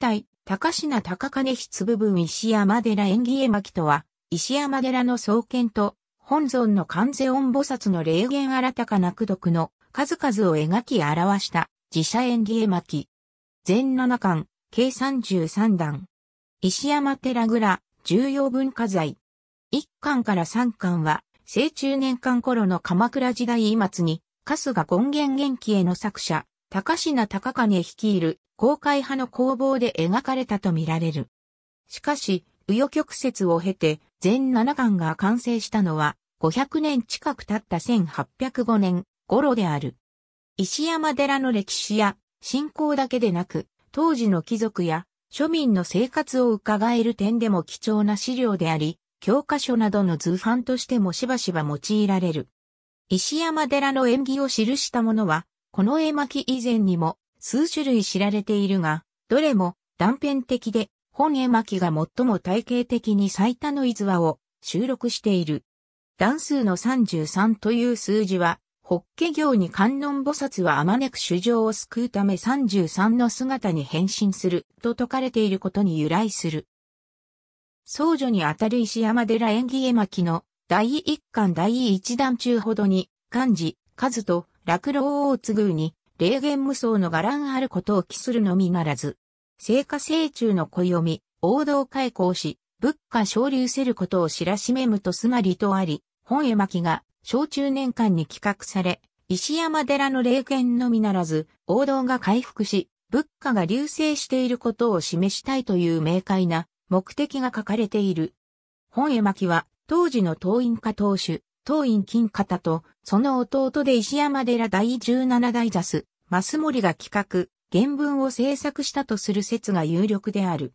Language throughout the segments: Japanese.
隊、高品高金筆部分石山寺縁起絵巻とは、石山寺の創建と、本尊の観世音菩薩の霊言新たかな苦毒の数々を描き表した自社縁起絵巻。全7巻、計33段。石山寺蔵、重要文化財。1巻から3巻は、青中年間頃の鎌倉時代末に、春日権現元気への作者、高品高金率いる公開派の工房で描かれたとみられる。しかし、紆余曲折を経て全7巻が完成したのは500年近く経った1805年頃である。石山寺の歴史や信仰だけでなく、当時の貴族や庶民の生活を伺える点でも貴重な資料であり、教科書などの図版としてもしばしば用いられる。石山寺の縁起を記したものは、この絵巻以前にも数種類知られているが、どれも断片的で、本絵巻が最も体系的に最多の逸話を収録している。段数の33という数字は、法華経に観音菩薩はあまねく衆生を救うため33の姿に変身すると説かれていることに由来する。僧女にあたる石山寺縁起絵巻の第一巻第一段中ほどに、漢字、数と落老を継ぐに、霊言無双の伽藍あることを期するのみならず、聖火聖中の暦、王道開講し、仏家昇流せることを知らしめむとすがりとあり、本絵巻が、小中年間に企画され、石山寺の霊言のみならず、王道が回復し、仏家が流星していることを示したいという明快な目的が書かれている。本絵巻は、当時の党員家当主、当院金方と、その弟で石山寺第17代座す、増森が企画、原文を制作したとする説が有力である。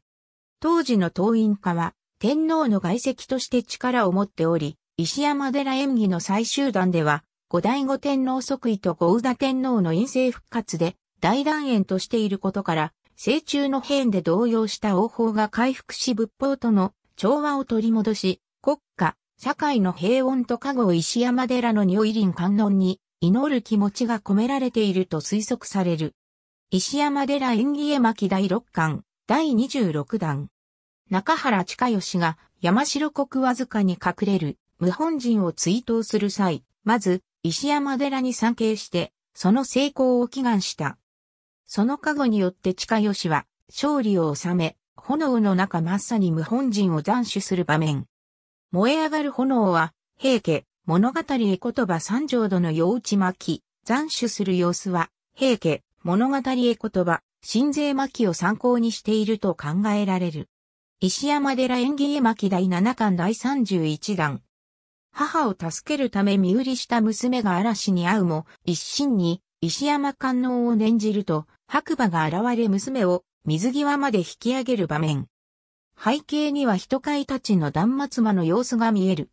当時の当院家は、天皇の外籍として力を持っており、石山寺演技の最終段では、後醍醐天皇即位と後宇田天皇の陰性復活で、大団円としていることから、成中の変で動揺した王法が回復し仏法との調和を取り戻し、国家、社会の平穏と加護石山寺の如意輪観音に祈る気持ちが込められていると推測される。石山寺縁起絵巻第6巻、第26弾。中原近義が山城国わずかに隠れる無本人を追悼する際、まず石山寺に参詣して、その成功を祈願した。その加護によって近義は勝利を収め、炎の中まさに無本人を斬首する場面。燃え上がる炎は、平家、物語絵言葉三条度の幼内巻き、斬首する様子は、平家、物語絵言葉、神勢巻を参考にしていると考えられる。石山寺演技絵巻第七巻第三十一弾。母を助けるため身売りした娘が嵐に会うも、一心に石山観音を念じると、白馬が現れ娘を水際まで引き上げる場面。背景には人会たちの断末魔の様子が見える。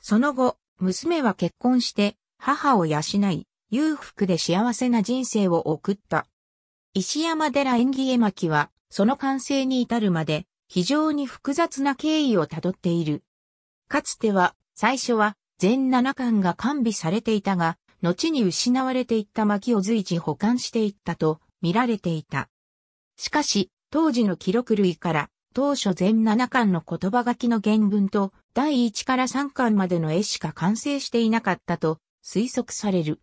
その後、娘は結婚して、母を養い、裕福で幸せな人生を送った。石山寺縁起絵巻は、その完成に至るまで、非常に複雑な経緯をたどっている。かつては、最初は、全七巻が完備されていたが、後に失われていった巻を随時保管していったと見られていた。しかし、当時の記録類から当初全7巻の言葉書きの原文と第1から3巻までの絵しか完成していなかったと推測される。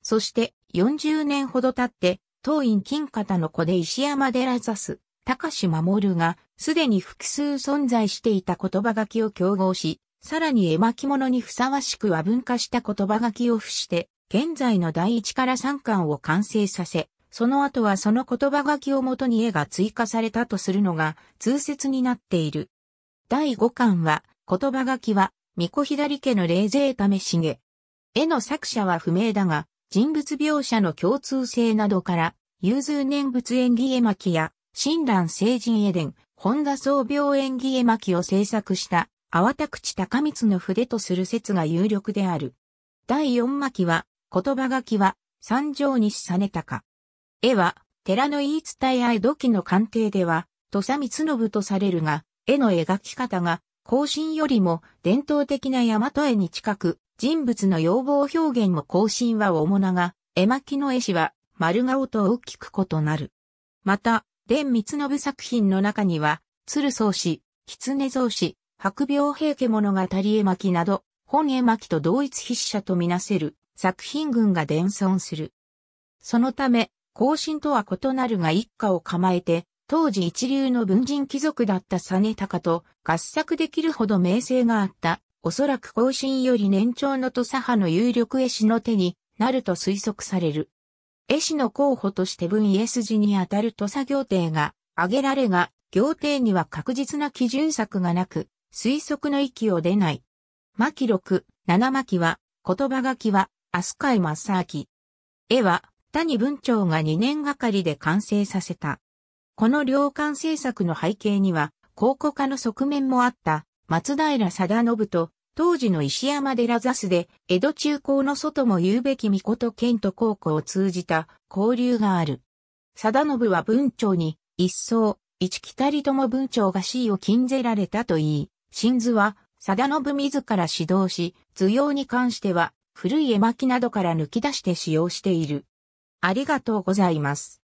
そして40年ほど経って当院金方の子で石山寺座す高志守がすでに複数存在していた言葉書きを競合し、さらに絵巻物にふさわしく和文化した言葉書きを付して現在の第1から3巻を完成させ、その後はその言葉書きをもとに絵が追加されたとするのが通説になっている。第5巻は、言葉書きは、巫女左家の霊勢しげ。絵の作者は不明だが、人物描写の共通性などから、融通念仏演技絵巻や、親鸞聖人絵伝、本田総病演技絵巻を制作した、淡田口高光の筆とする説が有力である。第4巻は、言葉書きは、三条西実高。絵は、寺の言い伝え合い土器の鑑定では、土佐光信とされるが、絵の描き方が、後進よりも伝統的な大和絵に近く、人物の要望表現も後進は主なが、絵巻の絵師は丸顔と大きく異なる。また、伝光信作品の中には、鶴草子、狐草子、白病平家物語絵巻など、本絵巻と同一筆者とみなせる作品群が伝存する。そのため、後進とは異なるが一家を構えて、当時一流の文人貴族だった実高と合作できるほど名声があった、おそらく後進より年長の土佐派の有力絵師の手になると推測される。絵師の候補として文家筋にあたる土佐行程が挙げられが、行程には確実な基準策がなく、推測の域を出ない。巻六、七巻は、言葉書きは、飛鳥井正明。絵は、谷文長が2年がかりで完成させた。この両感制作の背景には、考古化の側面もあった松平定信と、当時の石山寺座スで、江戸中高の外も言うべき御と県と高校を通じた交流がある。定信は文長に、一層、一来たりとも文長が死を禁ぜられたと言い、神図は、定信自ら指導し、図用に関しては、古い絵巻などから抜き出して使用している。ありがとうございます。